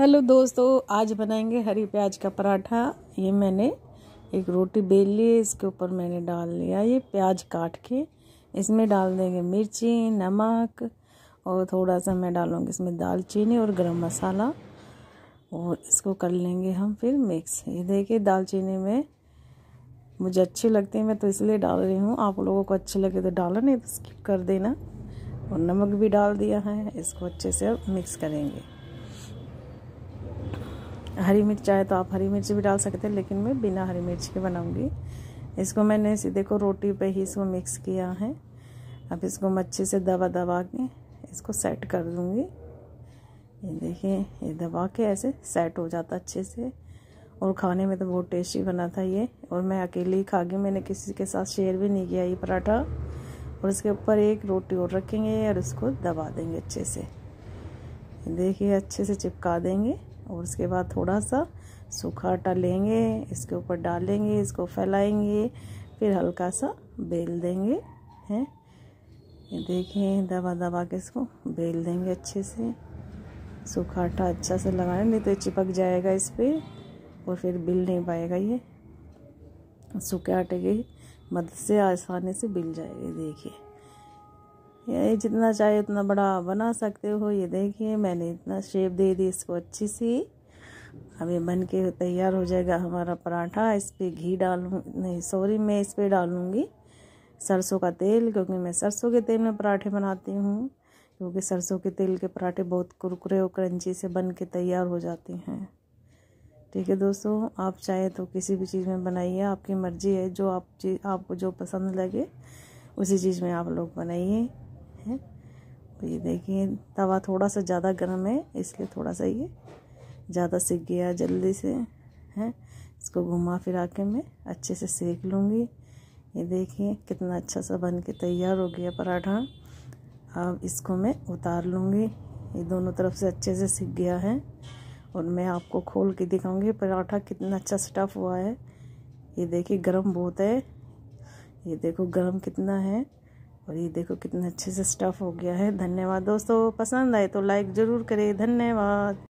hello दोस्तों आज बनाएंगे हरी प्याज का पराठा ये मैंने एक रोटी बेल ली इसके ऊपर मैंने डाल लिया ये प्याज काट के इसमें डाल देंगे मिर्ची नमक और थोड़ा सा मैं डालूँगी इसमें दालचीनी और गरम मसाला और इसको कर लेंगे हम फिर मिक्स ये देखिए दालचीनी में मुझे अच्छी लगती है मैं तो इसलिए डाल रही हूँ आप लोगों को अच्छी लगे तो डालो नहीं तो स्किप कर देना और नमक भी डाल दिया है इसको अच्छे से अब मिक्स करेंगे हरी मिर्च चाहे तो आप हरी मिर्च भी डाल सकते हैं लेकिन मैं बिना हरी मिर्च के बनाऊंगी इसको मैंने सीधे को रोटी पे ही इसको मिक्स किया है अब इसको हम अच्छे से दबा दबा के इसको सेट कर दूंगी ये देखिए ये दबा के ऐसे सेट हो जाता अच्छे से और खाने में तो बहुत टेस्टी बना था ये और मैं अकेले ही खा गई मैंने किसी के साथ शेयर भी नहीं किया ये पराठा और इसके ऊपर एक रोटी और रखेंगे और इसको दबा देंगे अच्छे से देखिए अच्छे से चिपका देंगे और उसके बाद थोड़ा सा सूखा आटा लेंगे इसके ऊपर डालेंगे इसको फैलाएंगे फिर हल्का सा बेल देंगे हैं ये देखें दबा दबा के इसको बेल देंगे अच्छे से सूखा आटा अच्छा से लगाए नहीं तो चिपक जाएगा इस पर और फिर बिल नहीं पाएगा ये सूखे आटे की मदद से आसानी से बिल जाएगी देखिए ये जितना चाहे उतना बड़ा बना सकते हो ये देखिए मैंने इतना शेप दे दी इसको अच्छी सी अब ये बन के तैयार हो जाएगा हमारा पराठा इस पर घी डालूँ नहीं सॉरी मैं इस पर डालूँगी सरसों का तेल क्योंकि मैं सरसों के तेल में पराठे बनाती हूँ क्योंकि सरसों के तेल के पराठे बहुत कुरकुरे और क्रंची से बन के तैयार हो जाते हैं ठीक है दोस्तों आप चाहे तो किसी भी चीज़ में बनाइए आपकी मर्ज़ी है जो आप चीज़ आपको जो पसंद लगे उसी चीज़ में आप लोग बनाइए है तो ये देखिए तवा थोड़ा सा ज़्यादा गर्म है इसलिए थोड़ा सा ये ज़्यादा सीख गया जल्दी से है इसको घुमा फिरा के मैं अच्छे से सेक लूँगी ये देखिए कितना अच्छा सा बन के तैयार हो गया पराठा अब इसको मैं उतार लूँगी ये दोनों तरफ से अच्छे से सीख गया है और मैं आपको खोल के दिखाऊँगी पराठा कितना अच्छा स्टफ़ हुआ है ये देखिए गर्म बहुत है ये देखो गर्म कितना है और ये देखो कितने अच्छे से स्टफ़ हो गया है धन्यवाद दोस्तों पसंद आए तो लाइक ज़रूर करें धन्यवाद